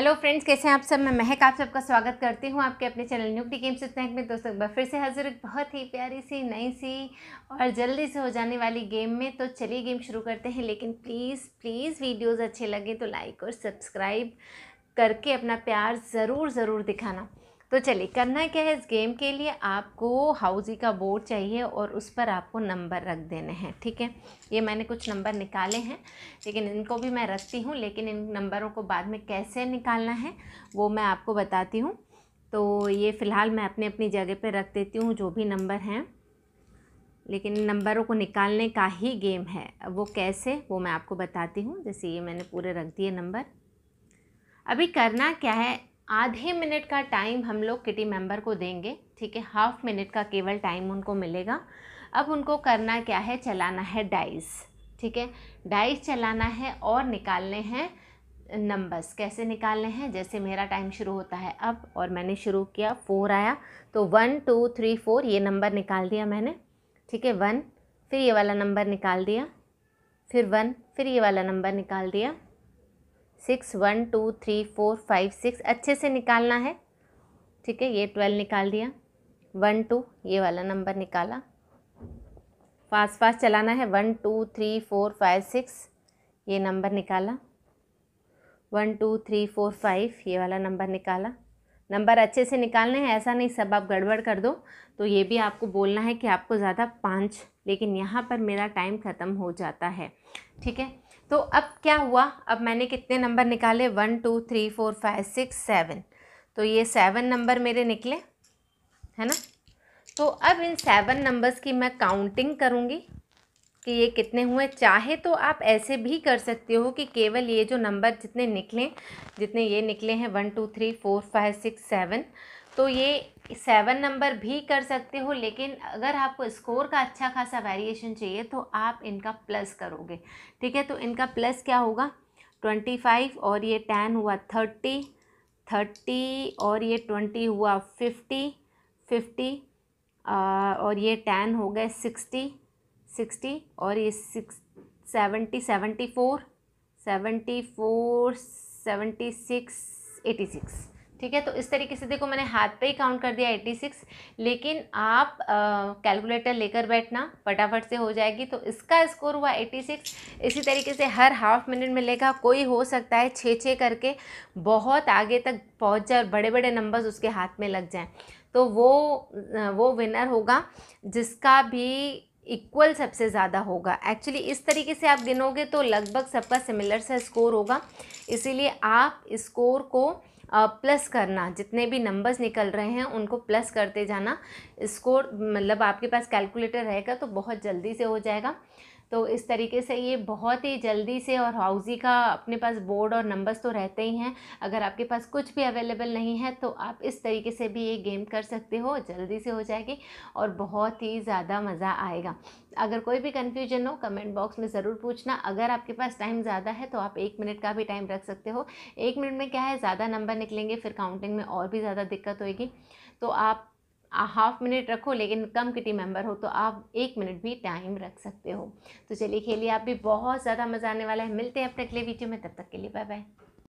hello friends कैसे हैं आप सब मैं महक आप सबका स्वागत करती हूं आपके अपने चैनल न्यूक्टी गेम्स स्नैक में दोस्तों एक फिर से हाजिर एक बहुत ही प्यारी सी नई सी और जल्दी से हो जाने वाली गेम में तो चलिए गेम शुरू करते हैं लेकिन प्लीज़ प्लीज़ वीडियोज़ अच्छे लगे तो लाइक और सब्सक्राइब करके अपना प्यार ज़रूर ज़रूर दिखाना तो चलिए करना क्या है इस गेम के लिए आपको हाउजी का बोर्ड चाहिए और उस पर आपको नंबर रख देने हैं ठीक है ये मैंने कुछ नंबर निकाले हैं लेकिन इनको भी मैं रखती हूँ लेकिन इन नंबरों को बाद में कैसे निकालना है वो मैं आपको बताती हूँ तो ये फ़िलहाल मैं अपने अपनी जगह पर रख देती हूँ जो भी नंबर हैं लेकिन नंबरों को निकालने का ही गेम है वो कैसे वो मैं आपको बताती हूँ जैसे ये मैंने पूरे रख दिए नंबर अभी करना क्या है आधे मिनट का टाइम हम लोग किटी मेंबर को देंगे ठीक है हाफ मिनट का केवल टाइम उनको मिलेगा अब उनको करना क्या है चलाना है डाइस ठीक है डाइस चलाना है और निकालने हैं नंबर्स कैसे निकालने हैं जैसे मेरा टाइम शुरू होता है अब और मैंने शुरू किया फोर आया तो वन टू थ्री फोर ये नंबर निकाल दिया मैंने ठीक है वन फिर ये वाला नंबर निकाल दिया फिर वन फिर ये वाला नंबर निकाल दिया six one two three four five six अच्छे से निकालना है ठीक है ये ट्वेल्व निकाल दिया वन टू ये वाला नंबर निकाला फास्ट फास्ट चलाना है one two three four five six ये नंबर निकाला one two three four five ये वाला नंबर निकाला नंबर अच्छे से निकालने हैं ऐसा नहीं सब आप गड़बड़ कर दो तो ये भी आपको बोलना है कि आपको ज़्यादा पाँच लेकिन यहाँ पर मेरा टाइम ख़त्म हो जाता है ठीक है तो अब क्या हुआ अब मैंने कितने नंबर निकाले one two three four five six seven तो ये सेवन नंबर मेरे निकले है ना तो अब इन सेवन नंबर्स की मैं काउंटिंग करूँगी कि ये कितने हुए चाहे तो आप ऐसे भी कर सकते हो कि केवल ये जो नंबर जितने निकले जितने ये निकले हैं one two three four five six seven तो ये सेवन नंबर भी कर सकते हो लेकिन अगर आपको स्कोर का अच्छा खासा वेरिएशन चाहिए तो आप इनका प्लस करोगे ठीक है तो इनका प्लस क्या होगा ट्वेंटी फाइव और ये टेन हुआ थर्टी थर्टी और ये ट्वेंटी हुआ फिफ्टी फिफ्टी और ये टेन हो गए सिक्सटी सिक्सटी और ये six seventy seventy four seventy four seventy six eighty six ठीक है तो इस तरीके से देखो मैंने हाथ पे ही काउंट कर दिया एट्टी सिक्स लेकिन आप कैलकुलेटर लेकर बैठना फटाफट से हो जाएगी तो इसका स्कोर हुआ एट्टी सिक्स इसी तरीके से हर हाफ मिनट में लेगा कोई हो सकता है छः छः करके बहुत आगे तक पहुंच जाए और बड़े बड़े नंबर्स उसके हाथ में लग जाएं तो वो वो विनर होगा जिसका भी इक्वल सबसे ज़्यादा होगा एक्चुअली इस तरीके से आप गिनोगे तो लगभग सबका सिमिलर सा स्कोर होगा इसीलिए आप स्कोर को प्लस करना जितने भी नंबर्स निकल रहे हैं उनको प्लस करते जाना स्कोर मतलब आपके पास कैलकुलेटर रहेगा तो बहुत जल्दी से हो जाएगा तो इस तरीके से ये बहुत ही जल्दी से और हाउजी का अपने पास बोर्ड और नंबर्स तो रहते ही हैं अगर आपके पास कुछ भी अवेलेबल नहीं है तो आप इस तरीके से भी ये गेम कर सकते हो जल्दी से हो जाएगी और बहुत ही ज़्यादा मज़ा आएगा अगर कोई भी कन्फ्यूजन हो कमेंट बॉक्स में ज़रूर पूछना अगर आपके पास टाइम ज़्यादा है तो आप एक मिनट का भी टाइम रख सकते हो एक मिनट में क्या है ज़्यादा नंबर निकलेंगे फिर काउंटिंग में और भी ज़्यादा दिक्कत होगी तो आप हाफ मिनट रखो लेकिन कम किटी मेंबर हो तो आप एक मिनट भी टाइम रख सकते हो तो चलिए खेलिए आप भी बहुत ज़्यादा मज़ा आने वाला है मिलते हैं अपने अगले वीडियो में तब तक के लिए बाय बाय